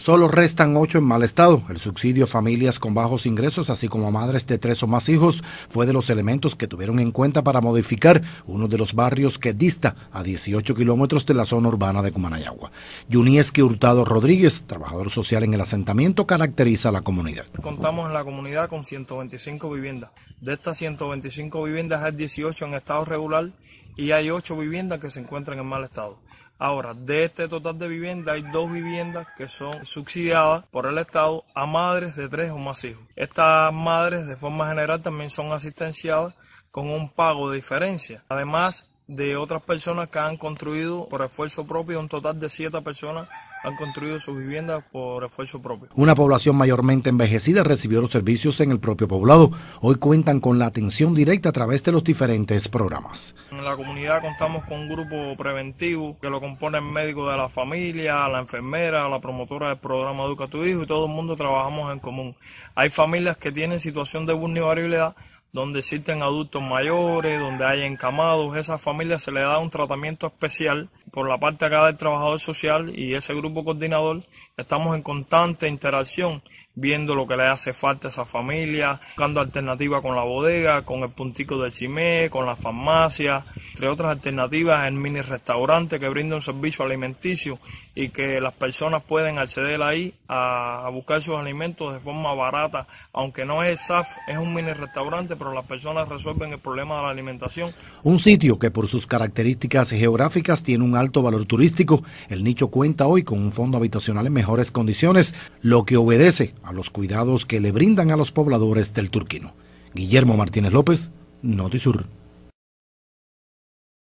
Solo restan ocho en mal estado. El subsidio a familias con bajos ingresos, así como a madres de tres o más hijos, fue de los elementos que tuvieron en cuenta para modificar uno de los barrios que dista a 18 kilómetros de la zona urbana de Cumanayagua. Yunieski Hurtado Rodríguez, trabajador social en el asentamiento, caracteriza a la comunidad. Contamos en la comunidad con 125 viviendas. De estas 125 viviendas hay 18 en estado regular y hay 8 viviendas que se encuentran en mal estado. Ahora, de este total de viviendas, hay dos viviendas que son subsidiadas por el Estado a madres de tres o más hijos. Estas madres, de forma general, también son asistenciadas con un pago de diferencia. Además, de otras personas que han construido por esfuerzo propio, un total de siete personas han construido sus viviendas por esfuerzo propio. Una población mayormente envejecida recibió los servicios en el propio poblado. Hoy cuentan con la atención directa a través de los diferentes programas. En la comunidad contamos con un grupo preventivo que lo componen médico de la familia, la enfermera, la promotora del programa Educa tu Hijo y todo el mundo trabajamos en común. Hay familias que tienen situación de vulnerabilidad donde existen adultos mayores, donde hay encamados, esas familias se le da un tratamiento especial por la parte acá del trabajador social y ese grupo coordinador estamos en constante interacción, viendo lo que le hace falta a esa familia, buscando alternativas con la bodega, con el puntico del Chimé, con la farmacia, entre otras alternativas, el mini restaurante que brinda un servicio alimenticio y que las personas pueden acceder ahí a, buscar sus alimentos de forma barata, aunque no es SAF, es un mini restaurante, pero las personas resuelven el problema de la alimentación. Un sitio que por sus características geográficas tiene un alto valor turístico, el nicho cuenta hoy con un fondo habitacional en mejores condiciones, lo que obedece a los cuidados que le brindan a los pobladores del Turquino. Guillermo Martínez López, Notisur.